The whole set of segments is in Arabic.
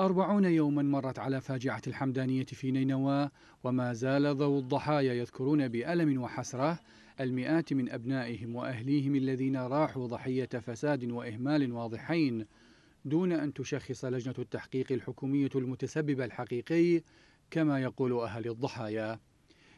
أربعون يوما مرت على فاجعة الحمدانية في نينوى وما زال ذوو الضحايا يذكرون بألم وحسرة المئات من أبنائهم وأهليهم الذين راحوا ضحية فساد وإهمال واضحين دون أن تشخص لجنة التحقيق الحكومية المتسبب الحقيقي كما يقول أهل الضحايا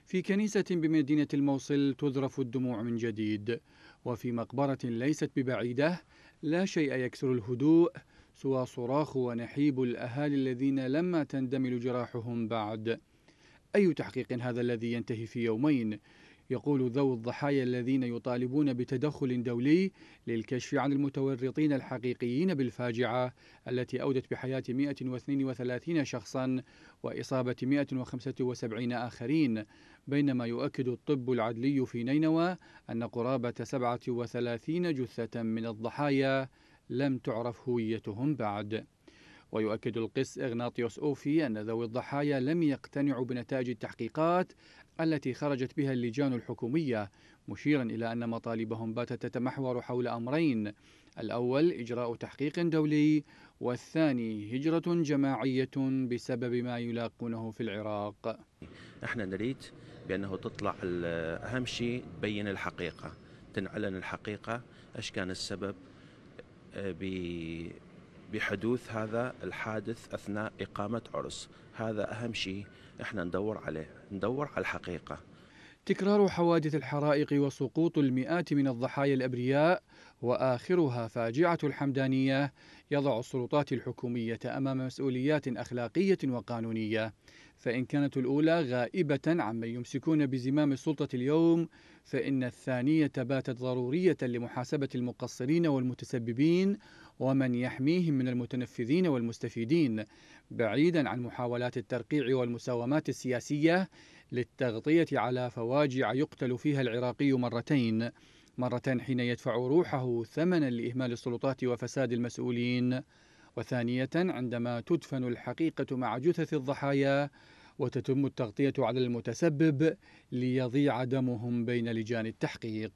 في كنيسة بمدينة الموصل تذرف الدموع من جديد وفي مقبرة ليست ببعيدة لا شيء يكسر الهدوء سوى صراخ ونحيب الأهالي الذين لما تندمل جراحهم بعد أي تحقيق هذا الذي ينتهي في يومين؟ يقول ذو الضحايا الذين يطالبون بتدخل دولي للكشف عن المتورطين الحقيقيين بالفاجعة التي أودت بحياة 132 شخصا وإصابة 175 آخرين بينما يؤكد الطب العدلي في نينوى أن قرابة 37 جثة من الضحايا لم تعرف هويتهم بعد ويؤكد القس إغناطيوس أوفي أن ذوي الضحايا لم يقتنعوا بنتائج التحقيقات التي خرجت بها اللجان الحكومية مشيرا إلى أن مطالبهم باتت تتمحور حول أمرين الأول إجراء تحقيق دولي والثاني هجرة جماعية بسبب ما يلاقونه في العراق نحن نريد بأنه تطلع أهم شيء تبين الحقيقة تنعلن الحقيقة أش كان السبب بحدوث هذا الحادث أثناء إقامة عرس هذا أهم شيء إحنا ندور عليه ندور على الحقيقة تكرار حوادث الحرائق وسقوط المئات من الضحايا الأبرياء وآخرها فاجعة الحمدانية يضع السلطات الحكومية أمام مسؤوليات أخلاقية وقانونية فإن كانت الأولى غائبة عمن يمسكون بزمام السلطة اليوم فإن الثانية باتت ضرورية لمحاسبة المقصرين والمتسببين ومن يحميهم من المتنفذين والمستفيدين بعيدا عن محاولات الترقيع والمساومات السياسية للتغطية على فواجع يقتل فيها العراقي مرتين مرة حين يدفع روحه ثمنا لإهمال السلطات وفساد المسؤولين وثانية عندما تدفن الحقيقة مع جثث الضحايا وتتم التغطية على المتسبب ليضيع دمهم بين لجان التحقيق